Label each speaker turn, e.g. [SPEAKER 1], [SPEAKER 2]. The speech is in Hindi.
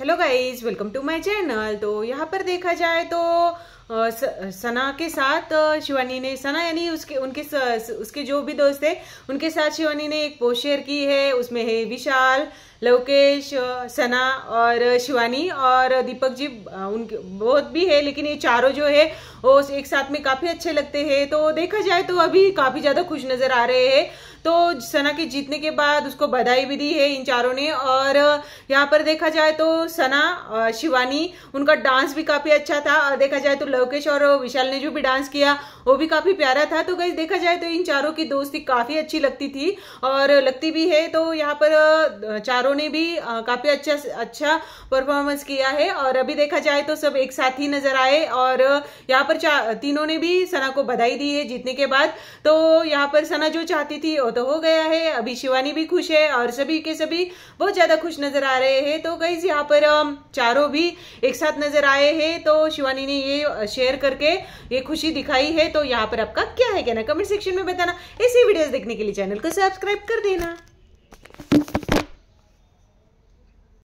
[SPEAKER 1] hello guys welcome to my channel तो यहाँ पर देखा जाए तो सना के साथ शिवानी ने सना यानी उसके उनके स, उसके जो भी दोस्त थे उनके साथ शिवानी ने एक पोस्ट शेयर की है उसमें है विशाल लोकेश सना और शिवानी और दीपक जी उनके बहुत भी है लेकिन ये चारों जो है वो एक साथ में काफ़ी अच्छे लगते हैं तो देखा जाए तो अभी काफ़ी ज़्यादा खुश नज़र आ रहे हैं तो सना के जीतने के बाद उसको बधाई भी दी है इन चारों ने और यहाँ पर देखा जाए तो सना शिवानी उनका डांस भी काफ़ी अच्छा था और देखा जाए तो लवकेश और विशाल ने जो भी डांस किया वो भी काफ़ी प्यारा था तो गई देखा जाए तो इन चारों की दोस्ती काफ़ी अच्छी लगती थी और लगती भी है तो यहाँ पर चारों ने भी काफ़ी अच्छा अच्छा परफॉर्मेंस किया है और अभी देखा जाए तो सब एक साथ ही नजर आए और यहाँ पर तीनों ने भी सना को बधाई दी है जीतने के बाद तो यहाँ पर सना जो चाहती थी तो हो गया है अभी शिवानी भी खुश है और सभी के सभी बहुत ज़्यादा खुश नज़र आ रहे हैं तो गई यहाँ पर चारों भी एक साथ नज़र आए हैं तो शिवानी ने ये शेयर करके ये खुशी दिखाई है तो यहाँ पर आपका क्या है कहना कमेंट सेक्शन में बताना ऐसी वीडियोज़ देखने के लिए चैनल को सब्सक्राइब कर देना